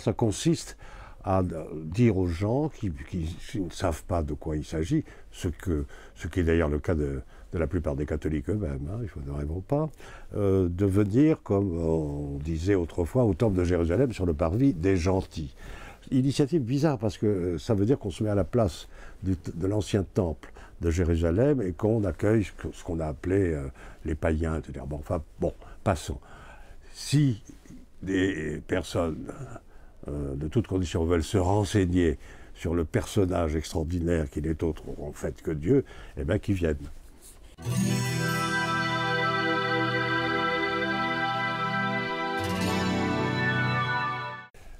Ça consiste à dire aux gens qui, ne savent pas de quoi il s'agit, ce, que, ce qui est d'ailleurs le cas de, la plupart des catholiques eux-mêmes, il hein, faudrait pas, euh, de venir, comme on disait autrefois, au temple de Jérusalem sur le parvis des gentils. Initiative bizarre parce que euh, ça veut dire qu'on se met à la place de l'ancien temple de Jérusalem et qu'on accueille ce qu'on a appelé euh, les païens, etc. Bon, enfin, bon, passons. Si des personnes euh, de toutes conditions, veulent se renseigner sur le personnage extraordinaire qui n'est autre en fait que Dieu, et eh bien qui viennent.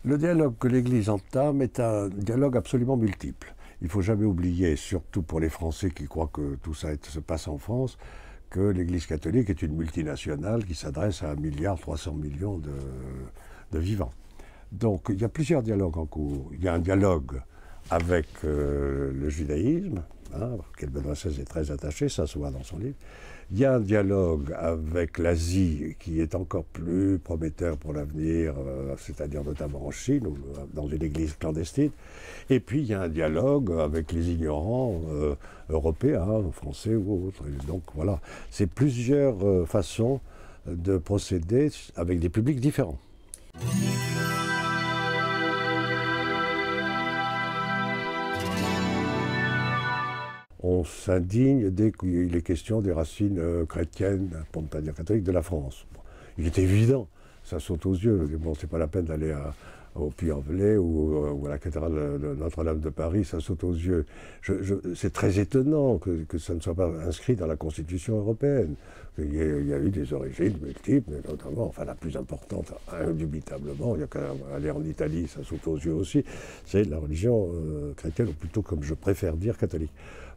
Le dialogue que l'Église entame est un dialogue absolument multiple. Il ne faut jamais oublier, surtout pour les Français qui croient que tout ça se passe en France, que l'Église catholique est une multinationale qui s'adresse à 1,3 milliard de, de vivants. Donc il y a plusieurs dialogues en cours. Il y a un dialogue avec euh, le judaïsme, hein, auquel Benoît XVI est très attaché, ça se voit dans son livre. Il y a un dialogue avec l'Asie qui est encore plus prometteur pour l'avenir, euh, c'est-à-dire notamment en Chine ou euh, dans une église clandestine. Et puis il y a un dialogue avec les ignorants européens, français ou autres. donc voilà, c'est plusieurs façons de procéder avec des publics différents. on s'indigne dès qu'il est question des racines euh, chrétiennes, pour ne pas dire catholiques, de la France. il est évident ça saute aux yeux. Bon, c'est pas la peine d'aller au Puy-en-Velay euh, ou, à la cathédrale Notre-Dame de Paris, ça saute aux yeux. Je, c'est très étonnant que, ça ne soit pas inscrit dans la Constitution européenne. Il y a, eu des origines multiples, mais notamment, enfin la plus importante, indubitablement, il y a qu'à aller en Italie, ça saute aux yeux aussi, c'est la religion euh, chrétienne, ou plutôt comme je préfère dire, catholique.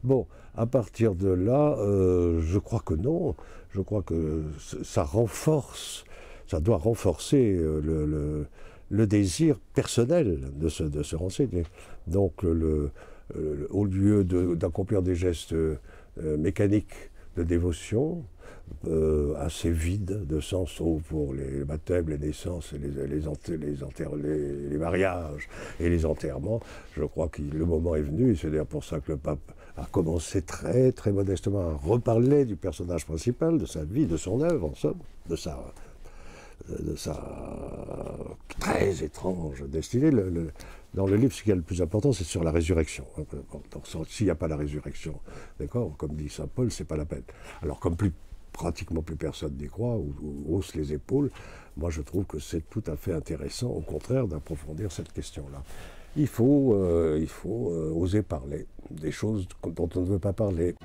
Bon, à partir de là, euh, je crois que non. Je crois que ça renforce ça doit renforcer euh, le, désir personnel de se, renseigner. Donc, au lieu d'accomplir des gestes euh, mécaniques de dévotion, euh, assez vides, de sens, sauf pour les baptêmes, les naissances, les, les, les, mariages et les enterrements. Je crois que le moment est venu, et c'est d'ailleurs pour ça que le pape a commencé très très modestement à reparler du personnage principal, de sa vie, de son œuvre, en somme, de sa euh, de sa très étrange destinée. dans le livre, ce qui est le plus important, c'est sur la résurrection. Hein, s'il n'y a pas la résurrection, d'accord, comme dit saint Paul, c'est pas la peine. Alors comme plus pratiquement plus personne n'y croit ou, hausse les épaules, moi je trouve que c'est tout à fait intéressant, au contraire, d'approfondir cette question-là. Il faut, euh, il faut euh, oser parler des choses dont on ne veut pas parler.